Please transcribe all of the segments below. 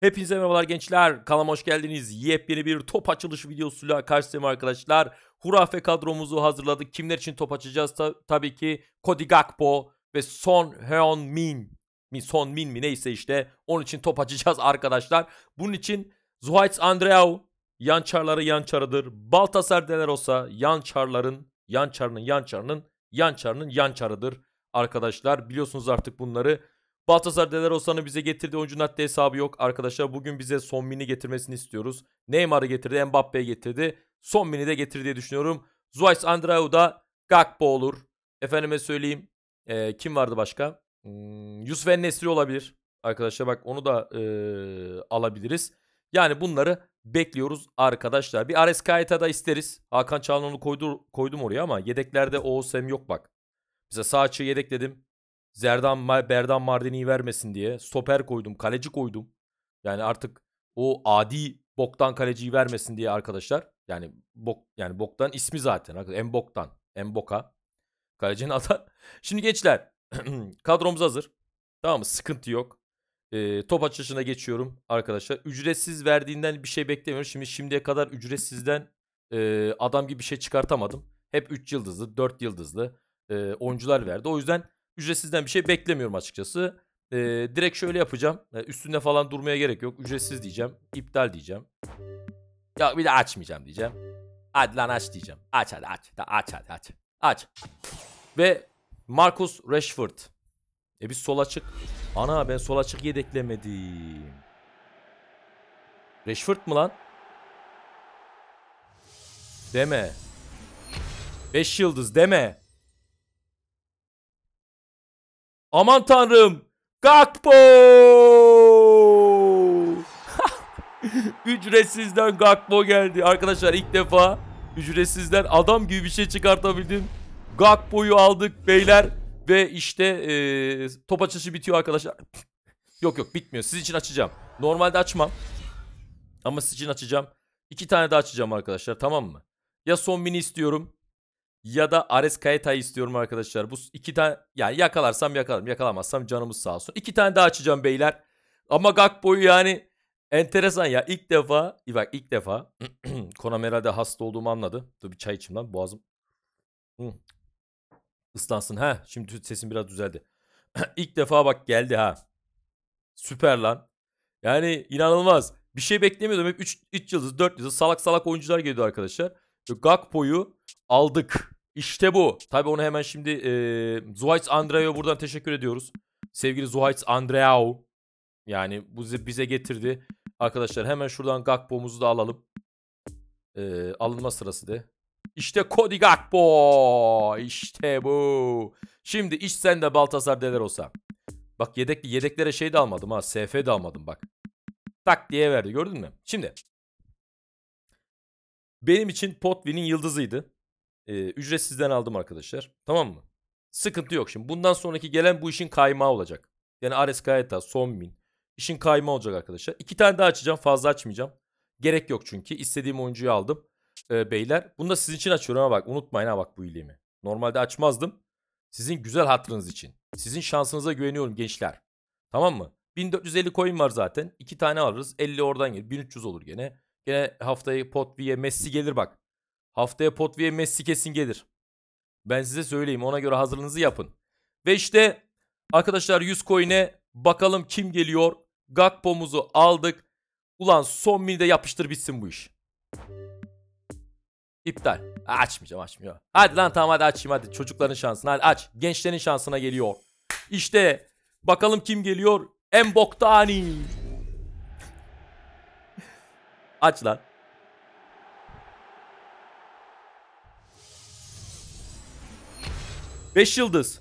Hepinize merhabalar gençler. Kanalıma hoş geldiniz. Yepyeni bir top açılış videosuyla karşınızdayım arkadaşlar. Hurafe kadromuzu hazırladık. Kimler için top açacağız? Ta tabii ki Cody Gakpo ve Son Heon Min. Mi Son Min mi neyse işte. Onun için top açacağız arkadaşlar. Bunun için Zuhayt Andreau yançarları yançarıdır. Baltasar Delerosa yançarların yançarının yançarının yançarının yançarıdır. Arkadaşlar biliyorsunuz artık bunları Baltasar Deler Osan'ı bize getirdi. Oyuncunun adli hesabı yok. Arkadaşlar bugün bize son mini getirmesini istiyoruz. Neymar'ı getirdi. Mbappe'yi getirdi. Son mini de getirdi diye düşünüyorum. Zuays Andrau da Gakpo olur. Efendime söyleyeyim. E, kim vardı başka? Hmm, Yusuf Nesri olabilir. Arkadaşlar bak onu da e, alabiliriz. Yani bunları bekliyoruz arkadaşlar. Bir Ares Kayta da isteriz. Hakan Çalhanoğlu koydu, koydum oraya ama yedeklerde OSM yok bak. Mesela sağ açığı yedekledim. Zerdan Berdan Mardini'yi vermesin diye stoper koydum, kaleci koydum. Yani artık o adi boktan kaleciyi vermesin diye arkadaşlar. Yani bok yani boktan ismi zaten. En boktan, en boka. Kalecinin adı. Şimdi gençler kadromuz hazır. Tamam mı? Sıkıntı yok. E, top açılışına geçiyorum arkadaşlar. Ücretsiz verdiğinden bir şey beklemiyorum. Şimdi şimdiye kadar ücretsizden e, adam gibi bir şey çıkartamadım. Hep 3 yıldızlı, 4 yıldızlı e, oyuncular verdi. O yüzden ücretsizden bir şey beklemiyorum açıkçası. E, direkt şöyle yapacağım. E, üstünde falan durmaya gerek yok. Ücretsiz diyeceğim. İptal diyeceğim. Ya bir de açmayacağım diyeceğim. Hadi lan aç diyeceğim. Aç hadi aç. Aç hadi aç. Aç. Ve Marcus Rashford. E biz sola çık. Ana ben sola çık yedeklemedim. Rashford mı lan? Deme. 5 yıldız deme. Aman tanrım. Gakpo! ücretsizden Gakpo geldi. Arkadaşlar ilk defa ücretsizden adam gibi bir şey çıkartabildim. Gakpo'yu aldık beyler. Ve işte ee, top açışı bitiyor arkadaşlar. yok yok bitmiyor. Siz için açacağım. Normalde açmam. Ama sizin açacağım. İki tane daha açacağım arkadaşlar tamam mı? Ya son mini istiyorum ya da Ares Kayeta'yı istiyorum arkadaşlar. Bu iki tane yani yakalarsam yakalarım yakalamazsam canımız sağ olsun. İki tane daha açacağım beyler. Ama Gakpo'yu yani enteresan ya ilk defa bak ilk defa Konamera'da hasta olduğumu anladı. Dur bir çay içeyim lan boğazım. Hı. Islansın ha şimdi sesim biraz düzeldi. İlk defa bak geldi ha. Süper lan. Yani inanılmaz. Bir şey beklemiyordum. Hep 3 yıldız, 4 yıldız salak salak oyuncular geliyor arkadaşlar. Gakpo'yu aldık. İşte bu. Tabii onu hemen şimdi e, Zuhayt Andrea'ya buradan teşekkür ediyoruz. Sevgili Zuhayt Andreao. Yani bu bize, bize getirdi. Arkadaşlar hemen şuradan Gakpo'muzu da alalım. E, alınma sırası de. İşte Cody Gakpo. İşte bu. Şimdi iş sende Baltasar Deler olsa. Bak yedek, yedeklere şey de almadım ha. SF de almadım bak. Tak diye verdi gördün mü? Şimdi. Benim için Potvin'in yıldızıydı. E, ücretsizden aldım arkadaşlar. Tamam mı? Sıkıntı yok şimdi. Bundan sonraki gelen bu işin kaymağı olacak. Yani Ares Kaeta, Sonmin. İşin kaymağı olacak arkadaşlar. İki tane daha açacağım. Fazla açmayacağım. Gerek yok çünkü. istediğim oyuncuyu aldım. E, beyler. Bunu da sizin için açıyorum ama bak. Unutmayın ha bak bu iyiliğimi. Normalde açmazdım. Sizin güzel hatırınız için. Sizin şansınıza güveniyorum gençler. Tamam mı? 1450 coin var zaten. 2 tane alırız. 50 oradan gelir. 1300 olur gene. Gene haftayı pot viye Messi gelir bak. Haftaya Potvi'ye Messi kesin gelir. Ben size söyleyeyim ona göre hazırlığınızı yapın. Ve işte arkadaşlar 100 coin'e bakalım kim geliyor. Gakpo'muzu aldık. Ulan son mini yapıştır bitsin bu iş. İptal. Açmayacağım açmıyor. Hadi lan tamam hadi açayım hadi. Çocukların şansına hadi aç. Gençlerin şansına geliyor. İşte bakalım kim geliyor. Emboktani. aç lan. 5 yıldız.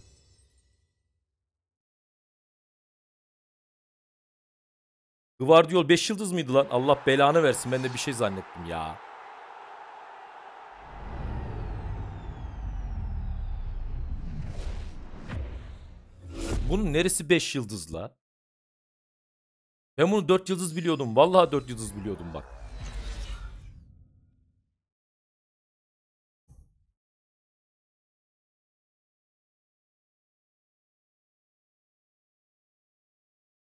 Guardiol 5 yıldız mıydı lan? Allah belanı versin. Ben de bir şey zannettim ya. Bunun neresi 5 yıldızla? Ben bunu 4 yıldız biliyordum. Vallahi 4 yıldız biliyordum bak.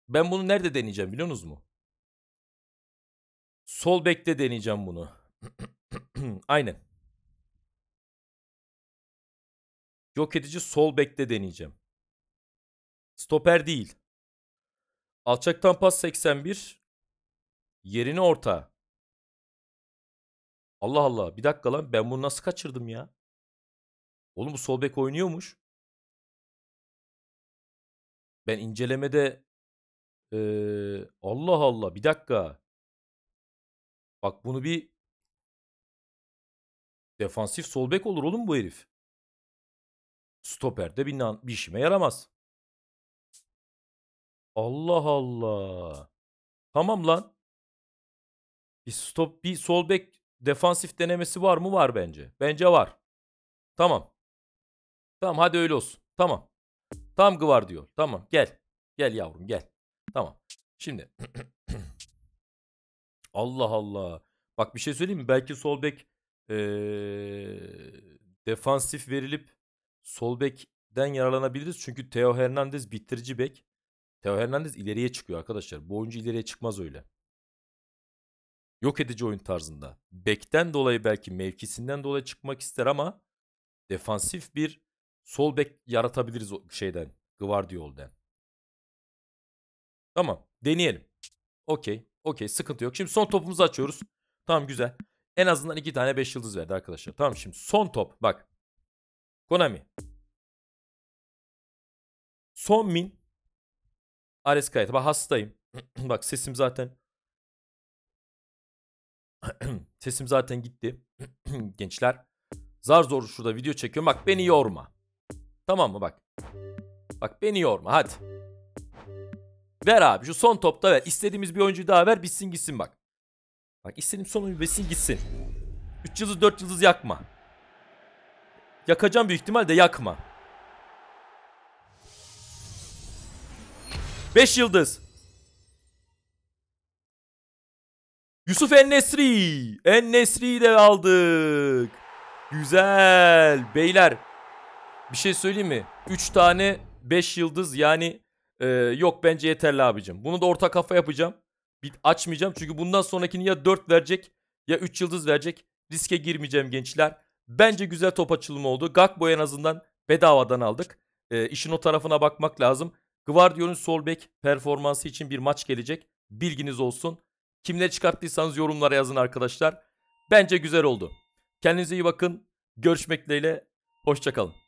Ben bunu nerede deneyeceğim biliyorsunuz mu? Sol bekte deneyeceğim bunu. Aynen. Yok edici sol bekte deneyeceğim. Stoper değil. Alçaktan pas 81. Yerini orta. Allah Allah. Bir dakika lan ben bunu nasıl kaçırdım ya? Oğlum bu sol bek oynuyormuş. Ben incelemede ee, Allah Allah bir dakika. Bak bunu bir defansif sol bek olur oğlum bu herif. stoper de bir, bir işime yaramaz. Allah Allah. Tamam lan. Bir stop bir sol bek defansif denemesi var mı? Var bence. Bence var. Tamam. Tamam hadi öyle olsun. Tamam. Tam Gvardiol. Tamam gel. Gel yavrum gel. Tamam. Şimdi. Allah Allah. Bak bir şey söyleyeyim mi? Belki sol bek ee, defansif verilip sol bekten yararlanabiliriz. Çünkü Theo Hernandez bitirici bek. Theo Hernandez ileriye çıkıyor arkadaşlar. Bu oyuncu ileriye çıkmaz öyle. Yok edici oyun tarzında. Bekten dolayı belki mevkisinden dolayı çıkmak ister ama defansif bir sol bek yaratabiliriz şeyden. Guardiol'den. Tamam deneyelim. Okey. Okey sıkıntı yok. Şimdi son topumuzu açıyoruz. Tamam güzel. En azından iki tane beş yıldız verdi arkadaşlar. Tamam şimdi son top bak. Konami. Son min. Ares kayıt. Bak hastayım. bak sesim zaten. sesim zaten gitti. Gençler. Zar zor şurada video çekiyorum. Bak beni yorma. Tamam mı bak. Bak beni yorma hadi. Ver abi şu son topta ver. İstediğimiz bir oyuncu daha ver bitsin gitsin bak. Bak istediğim son oyuncu bitsin gitsin. 3 yıldız 4 yıldız yakma. Yakacağım büyük ihtimal de yakma. 5 yıldız. Yusuf Ennesri. Ennesri'yi de aldık. Güzel. Beyler bir şey söyleyeyim mi? 3 tane 5 yıldız yani ee, yok bence yeterli abicim. Bunu da orta kafa yapacağım. Bir açmayacağım çünkü bundan sonrakini ya 4 verecek ya 3 yıldız verecek. Riske girmeyeceğim gençler. Bence güzel top açılımı oldu. Gakbo en azından bedavadan aldık. Ee, işin o tarafına bakmak lazım. Guardiola'nın sol bek performansı için bir maç gelecek. Bilginiz olsun. Kimleri çıkarttıysanız yorumlara yazın arkadaşlar. Bence güzel oldu. Kendinize iyi bakın. Görüşmek dileğiyle. Hoşçakalın.